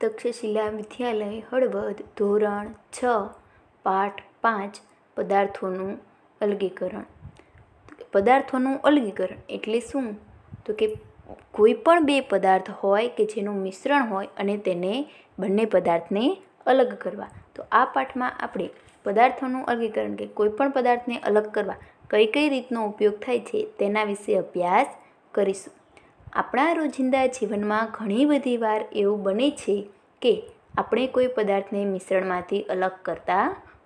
તક્ષશિલા વિદ્યાલય હળવદ ધોરણ છ પાઠ પાંચ પદાર્થોનું અલગીકરણ પદાર્થોનું અલગીકરણ એટલે શું તો કે કોઈ પણ બે પદાર્થ હોય કે જેનું મિશ્રણ હોય અને તેને બંને પદાર્થને અલગ કરવા તો આ પાઠમાં આપણે પદાર્થોનું અલગીકરણ કે કોઈપણ પદાર્થને અલગ કરવા કઈ કઈ રીતનો ઉપયોગ થાય છે તેના વિશે અભ્યાસ કરીશું આપણા રોજિંદા જીવનમાં ઘણી બધી વાર એવું બને છે કે આપણે કોઈ પદાર્થને મિશ્રણમાંથી અલગ કરતા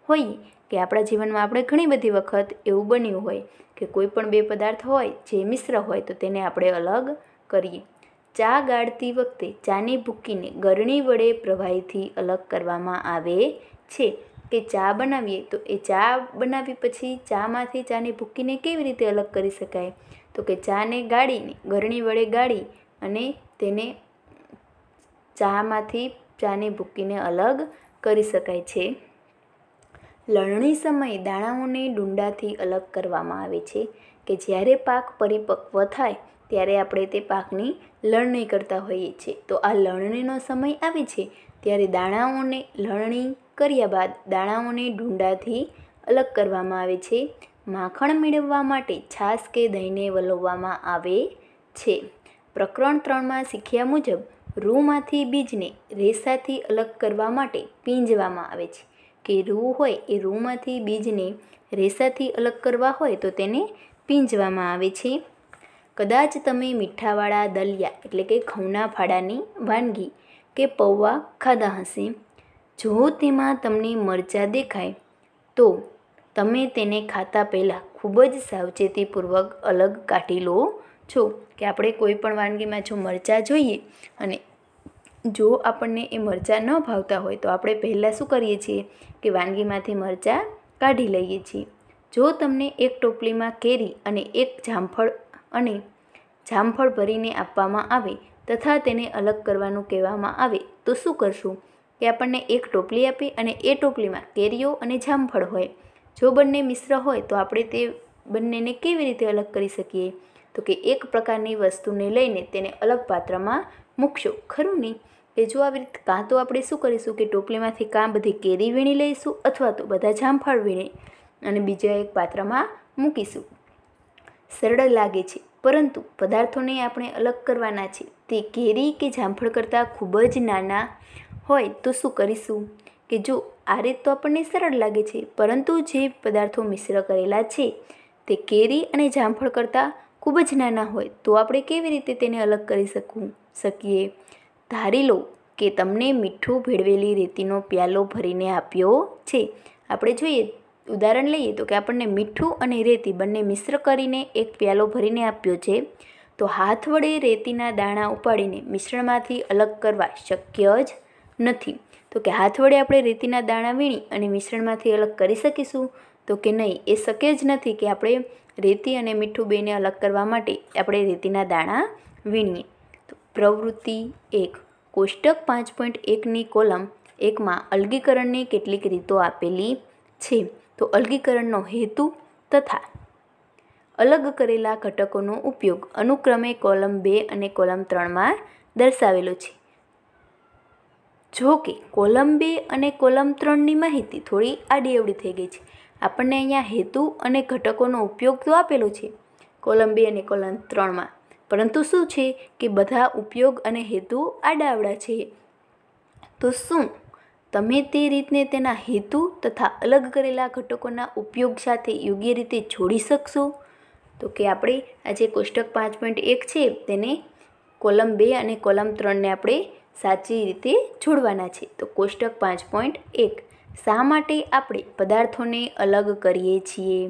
હોઈએ કે આપણા જીવનમાં આપણે ઘણી બધી વખત એવું બન્યું હોય કે કોઈ પણ બે પદાર્થ હોય જે મિશ્ર હોય તો તેને આપણે અલગ કરીએ ચા ગાળતી વખતે ચાની ભૂકીને ગરણી વડે પ્રવાહીથી અલગ કરવામાં આવે છે કે ચા બનાવીએ તો એ ચા બનાવી પછી ચામાંથી ચાને ભૂકીને કેવી રીતે અલગ કરી શકાય તો કે ચાને ગાળીને ગરણી વડે ગાળી અને તેને ચામાંથી ચાને ભૂકીને અલગ કરી શકાય છે લણણી સમયે દાણાઓને ડુંડાથી અલગ કરવામાં આવે છે કે જ્યારે પાક પરિપક્વ થાય ત્યારે આપણે તે પાકની લણણી કરતા હોઈએ છીએ તો આ લણણીનો સમય આવે છે ત્યારે દાણાઓને લણણી કર્યા બાદ દાણાઓને ડુંડાથી અલગ કરવામાં આવે છે માખણ મેળવવા માટે છાશ કે દહીંને વલોવવામાં આવે છે પ્રકરણ ત્રણમાં શીખ્યા મુજબ રૂમાંથી બીજને રેસાથી અલગ કરવા માટે પીંજવામાં આવે છે કે રૂ હોય એ રૂમાંથી બીજને રેસાથી અલગ કરવા હોય તો તેને પીંજવામાં આવે છે કદાચ તમે મીઠાવાળા દલિયા એટલે કે ઘઉંના ફાડાની વાનગી કે પૌવા ખાધા હશે જો તેમાં તમને મરચાં દેખાય તો તમે તેને ખાતા પહેલાં ખૂબ જ સાવચેતીપૂર્વક અલગ કાઢી લો છો કે આપણે કોઈ પણ વાનગીમાં જો મરચાં જોઈએ અને જો આપણને એ મરચાં ન ભાવતા હોય તો આપણે પહેલાં શું કરીએ છીએ કે વાનગીમાંથી મરચાં કાઢી લઈએ છીએ જો તમને એક ટોપલીમાં કેરી અને એક જામફળ અને જામફળ ભરીને આપવામાં આવે તથા તેને અલગ કરવાનું કહેવામાં આવે તો શું કરશું કે આપણને એક ટોપલી આપી અને એ ટોપલીમાં કેરીઓ અને જામફળ હોય જો બંને મિશ્ર હોય તો આપણે તે બંનેને કેવી રીતે અલગ કરી શકીએ તો કે એક પ્રકારની વસ્તુને લઈને તેને અલગ પાત્રમાં મૂકશો ખરું નહીં કે જો આવી રીતે કાં તો આપણે શું કરીશું કે ટોપલીમાંથી કાં બધી કેરી વીણી લઈશું અથવા તો બધા જામફળ વીણી અને બીજા એક પાત્રમાં મૂકીશું સરળ લાગે છે પરંતુ પદાર્થોને આપણે અલગ કરવાના છે તે કેરી કે જામફળ કરતાં ખૂબ જ નાના હોય તો શું કરીશું કે જો આ રીત તો આપણને સરળ લાગે છે પરંતુ જે પદાર્થો મિશ્ર કરેલા છે તે કેરી અને જામફળ કરતાં ખૂબ જ નાના હોય તો આપણે કેવી રીતે તેને અલગ કરી શકું શકીએ ધારી લો કે તમને મીઠું ભેળવેલી રેતીનો પ્યાલો ભરીને આપ્યો છે આપણે જોઈએ ઉદાહરણ લઈએ તો કે આપણને મીઠું અને રેતી બંને મિશ્ર કરીને એક પ્યાલો ભરીને આપ્યો છે તો હાથ વડે રેતીના દાણા ઉપાડીને મિશ્રણમાંથી અલગ કરવા શક્ય જ નથી તો કે હાથ વડે આપણે રેતીના દાણા વીણી અને મિશ્રણમાંથી અલગ કરી શકીશું તો કે નહીં એ શક્ય જ નથી કે આપણે રેતી અને મીઠું બેને અલગ કરવા માટે આપણે રેતીના દાણા વીણીએ તો પ્રવૃત્તિ એક કોષ્ટક પાંચ પોઈન્ટ એકની કોલમ એકમાં અલગીકરણની કેટલીક રીતો આપેલી છે તો અલગીકરણનો હેતુ તથા અલગ કરેલા ઘટકોનો ઉપયોગ અનુક્રમે કોલમ બે અને કોલમ ત્રણમાં દર્શાવેલો છે જો કે કોલમ બે અને કોલમ ત્રણની માહિતી થોડી આડીઅવળી થઈ ગઈ છે આપણને અહીંયા હેતુ અને ઘટકોનો ઉપયોગ તો આપેલો છે કોલમ બે અને કોલમ ત્રણમાં પરંતુ શું છે કે બધા ઉપયોગ અને હેતુ આડાવડા છે તો શું તમે તે રીતને તેના હેતુ તથા અલગ કરેલા ઘટકોના ઉપયોગ સાથે યોગ્ય રીતે જોડી શકશો તો કે આપણે આજે કોષ્ટક પાંચ પોઈન્ટ એક છે તેને કોલમ બે અને કોલમ ત્રણને આપણે સાચી રીતે જોડવાના છે તો કોષ્ટક પાંચ પોઈન્ટ એક શા માટે આપણે પદાર્થોને અલગ કરીએ છીએ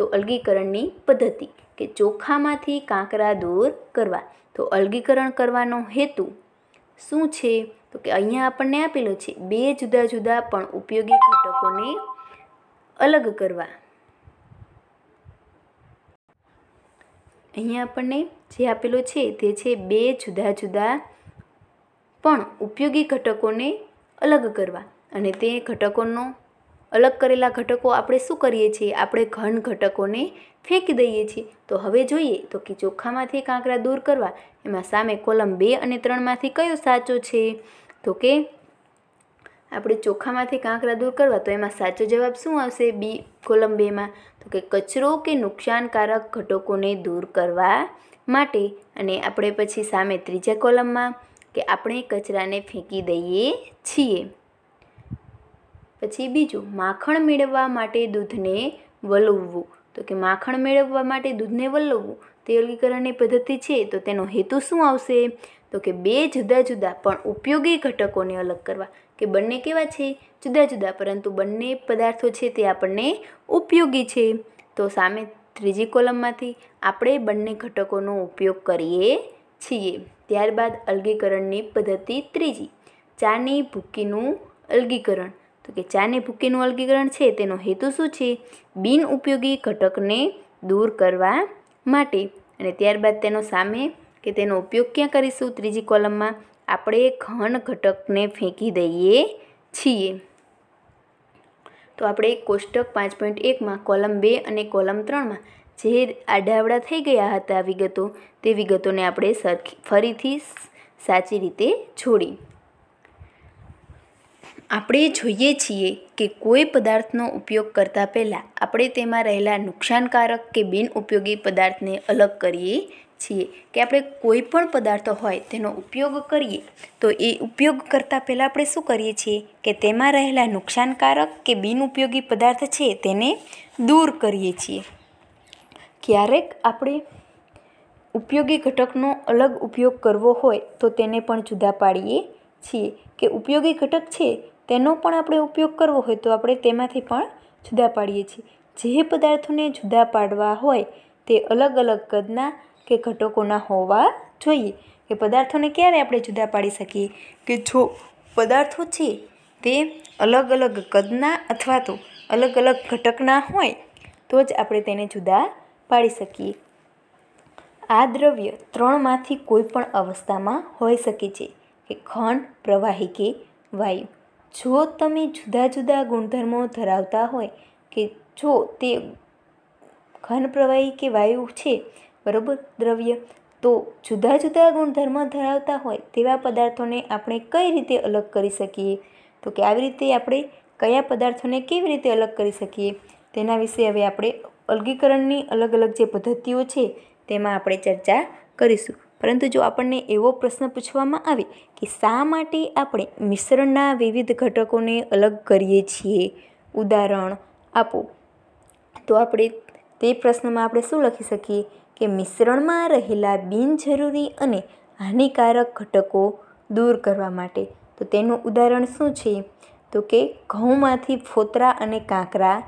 તો અલગીકરણની પદ્ધતિ કે ચોખામાંથી કાંકરા દૂર કરવા તો અલગીકરણ કરવાનો હેતુ શું છે તો કે અહીંયા આપણને આપેલો છે બે જુદા જુદા પણ ઉપયોગી ઘટકોને અલગ કરવા અહીંયા આપણને જે આપેલો છે તે છે બે જુદા જુદા પણ ઉપયોગી ઘટકોને અલગ કરવા અને તે ઘટકોનો અલગ કરેલા ઘટકો આપણે શું કરીએ છીએ આપણે ઘન ઘટકોને ફેંકી દઈએ છીએ તો હવે જોઈએ તો કે ચોખામાંથી કાંકરા દૂર કરવા એમાં સામે કોલમ બે અને ત્રણમાંથી કયો સાચો છે તો કે આપણે ચોખામાંથી કાંકરા દૂર કરવા તો એમાં સાચો જવાબ શું આવશે બી કોલમ બેમાં તો કે કચરો કે નુકસાનકારક ઘટકોને દૂર કરવા માટે અને આપણે પછી સામે ત્રીજા કોલમમાં કે આપણે કચરાને ફેંકી દઈએ છીએ પછી બીજું માખણ મેળવવા માટે દૂધને વલવવું તો કે માખણ મેળવવા માટે દૂધને વલવવું તે વર્ગીકરણની પદ્ધતિ છે તો તેનો હેતુ શું આવશે તો કે બે જુદા જુદા પણ ઉપયોગી ઘટકોને અલગ કરવા કે બંને કેવા છે જુદા જુદા પરંતુ બંને પદાર્થો છે તે આપણને ઉપયોગી છે તો સામે ત્રીજી કોલમમાંથી આપણે બંને ઘટકોનો ઉપયોગ કરીએ છીએ ત્યારબાદ અલગીકરણની પદ્ધતિ ત્રીજી ચાની ભૂકીનું અલગીકરણ તો કે ચાની ભૂકીનું અલગીકરણ છે તેનો હેતુ શું છે બિન ઉપયોગી ઘટકને દૂર કરવા માટે અને ત્યારબાદ તેનો સામે કે તેનો ઉપયોગ ક્યાં કરીશું ત્રીજી કોલમમાં આપણે ઘન ઘટકને ફેંકી દઈએ છીએ તો આપણે કોષ્ટક પાંચ પોઈન્ટ એકમાં કોલમ બે અને કોલમ ત્રણમાં જે આડાવડા થઈ ગયા હતા વિગતો તે વિગતોને આપણે સરખી ફરીથી સાચી રીતે જોડી આપણે જોઈએ છીએ કે કોઈ પદાર્થનો ઉપયોગ કરતાં પહેલાં આપણે તેમાં રહેલા નુકસાનકારક કે બિનઉપયોગી પદાર્થને અલગ કરીએ છીએ કે આપણે કોઈ પણ પદાર્થ હોય તેનો ઉપયોગ કરીએ તો એ ઉપયોગ કરતાં પહેલાં આપણે શું કરીએ છીએ કે તેમાં રહેલા નુકસાનકારક કે બિનઉપયોગી પદાર્થ છે તેને દૂર કરીએ છીએ ક્યારેક આપણે ઉપયોગી ઘટકનો અલગ ઉપયોગ કરવો હોય તો તેને પણ જુદા પાડીએ છીએ કે ઉપયોગી ઘટક છે તેનો પણ આપણે ઉપયોગ કરવો હોય તો આપણે તેમાંથી પણ જુદા પાડીએ છીએ જે પદાર્થોને જુદા પાડવા હોય તે અલગ અલગ કદના કે ઘટકોના હોવા જોઈએ કે પદાર્થોને ક્યારે આપણે જુદા પાડી શકીએ કે જો પદાર્થો છે તે અલગ અલગ કદના અથવા તો અલગ અલગ ઘટકના હોય તો જ આપણે તેને જુદા પાડી શકીએ આ દ્રવ્ય ત્રણમાંથી કોઈ પણ અવસ્થામાં હોઈ શકે છે કે ખંડ પ્રવાહી કે વાયુ જો તમે જુદા જુદા ગુણધર્મો ધરાવતા હોય કે જો તે ઘન પ્રવાહી કે વાયુ છે બરાબર દ્રવ્ય તો જુદા જુદા ગુણધર્મ ધરાવતા હોય તેવા પદાર્થોને આપણે કઈ રીતે અલગ કરી શકીએ તો કે આવી રીતે આપણે કયા પદાર્થોને કેવી રીતે અલગ કરી શકીએ તેના વિશે હવે આપણે અલગીકરણની અલગ અલગ જે પદ્ધતિઓ છે તેમાં આપણે ચર્ચા કરીશું પરંતુ જો આપણને એવો પ્રશ્ન પૂછવામાં આવે કે શા માટે આપણે મિશ્રણના વિવિધ ઘટકોને અલગ કરીએ છીએ ઉદાહરણ આપો તો આપણે તે પ્રશ્નમાં આપણે શું લખી શકીએ કે મિશ્રણમાં રહેલા બિનજરૂરી અને હાનિકારક ઘટકો દૂર કરવા માટે તો તેનું ઉદાહરણ શું છે તો કે ઘઉંમાંથી ફોતરા અને કાંકરા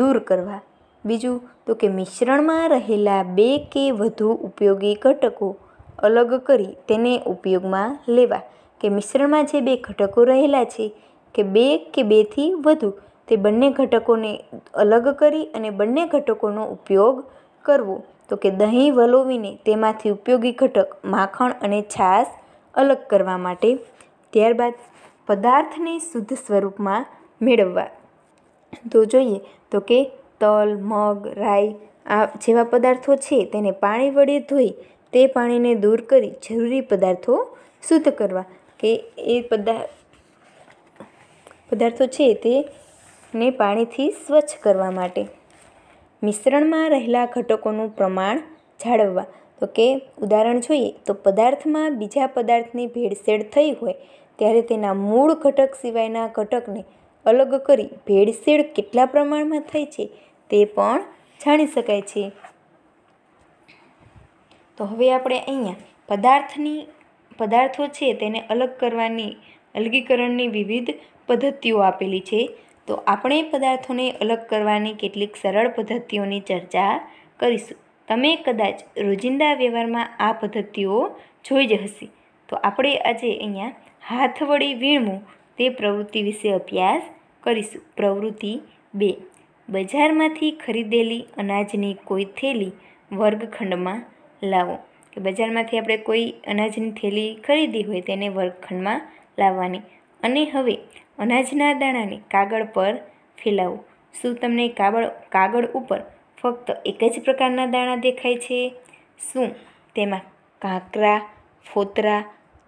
દૂર કરવા બીજું તો કે મિશ્રણમાં રહેલા બે કે વધુ ઉપયોગી ઘટકો અલગ કરી તેને ઉપયોગમાં લેવા કે મિશ્રણમાં જે બે ઘટકો રહેલા છે કે બે કે બેથી વધુ તે બંને ઘટકોને અલગ કરી અને બંને ઘટકોનો ઉપયોગ કરવો તો કે દહીં વલોવીને તેમાંથી ઉપયોગી ઘટક માખણ અને છાશ અલગ કરવા માટે ત્યારબાદ પદાર્થને શુદ્ધ સ્વરૂપમાં મેળવવા તો જોઈએ તો કે તલ મગ રાઈ આ જેવા પદાર્થો છે તેને પાણી વડે ધોઈ તે પાણીને દૂર કરી જરૂરી પદાર્થો શુદ્ધ કરવા કે એ પદાર્થ પદાર્થો છે તેને પાણીથી સ્વચ્છ કરવા માટે મિશ્રણમાં રહેલા ઘટકોનું પ્રમાણ જાળવવા તો કે ઉદાહરણ જોઈએ તો પદાર્થમાં બીજા પદાર્થની ભેળસેળ થઈ હોય ત્યારે તેના મૂળ ઘટક સિવાયના ઘટકને અલગ કરી ભેળસેળ કેટલા પ્રમાણમાં થાય છે તે પણ જાણી શકાય છે તો હવે આપણે અહીંયા પદાર્થની પદાર્થો છે તેને અલગ કરવાની અલગીકરણની વિવિધ પદ્ધતિઓ આપેલી છે તો આપણે પદાર્થોને અલગ કરવાની કેટલીક સરળ પદ્ધતિઓની ચર્ચા કરીશું તમે કદાચ રોજિંદા વ્યવહારમાં આ પદ્ધતિઓ જોઈ જ હશે તો આપણે આજે અહીંયા હાથ વડે વીણવું તે પ્રવૃત્તિ વિશે અભ્યાસ કરીશું પ્રવૃત્તિ બે બજારમાંથી ખરીદેલી અનાજની કોઈ થેલી વર્ગખંડમાં લાવો કે બજારમાંથી આપણે કોઈ અનાજની થેલી ખરીદી હોય તેને વર્ગખંડમાં લાવવાની અને હવે અનાજના દાણાને કાગળ પર ફેલાવો શું તમને કાગળ કાગળ ઉપર ફક્ત એક જ પ્રકારના દાણા દેખાય છે શું તેમાં કાંકરા ફોતરા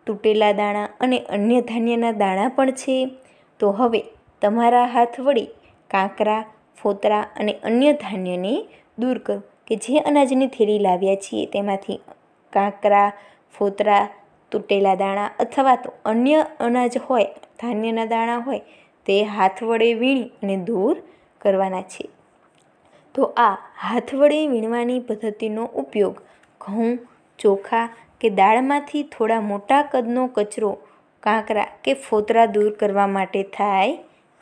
તૂટેલા દાણા અને અન્ય ધાન્યના દાણા પણ છે તો હવે તમારા હાથ વડે કાંકરા ફોતરા અને અન્ય ધાન્યને દૂર કરો કે જે અનાજની થેલી લાવ્યા છીએ તેમાંથી કાંકરા ફોતરા તૂટેલા દાણા અથવા તો અન્ય અનાજ હોય ધાન્યના દાણા હોય તે હાથ વડે વીણી અને દૂર કરવાના છે તો આ હાથ વડે વીણવાની પદ્ધતિનો ઉપયોગ ઘઉં ચોખા કે દાળમાંથી થોડા મોટા કદનો કચરો કાંકરા કે ફોતરા દૂર કરવા માટે થાય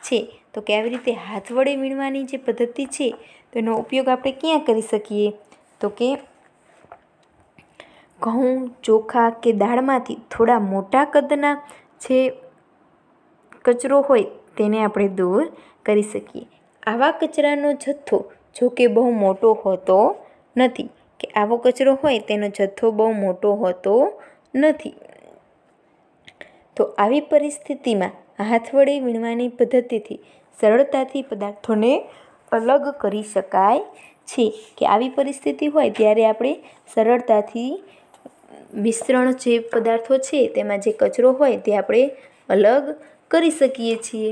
છે તો કે આવી રીતે હાથ વડે વીણવાની જે પદ્ધતિ છે તેનો ઉપયોગ આપણે ક્યાં કરી શકીએ તો કે ઘઉં ચોખા કે દાળમાંથી થોડા મોટા કદના જે કચરો હોય તેને આપણે દૂર કરી શકીએ આવા કચરાનો જથ્થો જો કે બહુ મોટો હોતો નથી કે આવો કચરો હોય તેનો જથ્થો બહુ મોટો હોતો નથી તો આવી પરિસ્થિતિમાં હાથ વડે વીણવાની પદ્ધતિથી સરળતાથી પદાર્થોને અલગ કરી શકાય છે કે આવી પરિસ્થિતિ હોય ત્યારે આપણે સરળતાથી મિશ્રણ જે પદાર્થો છે તેમાં જે કચરો હોય તે આપણે અલગ કરી શકીએ છીએ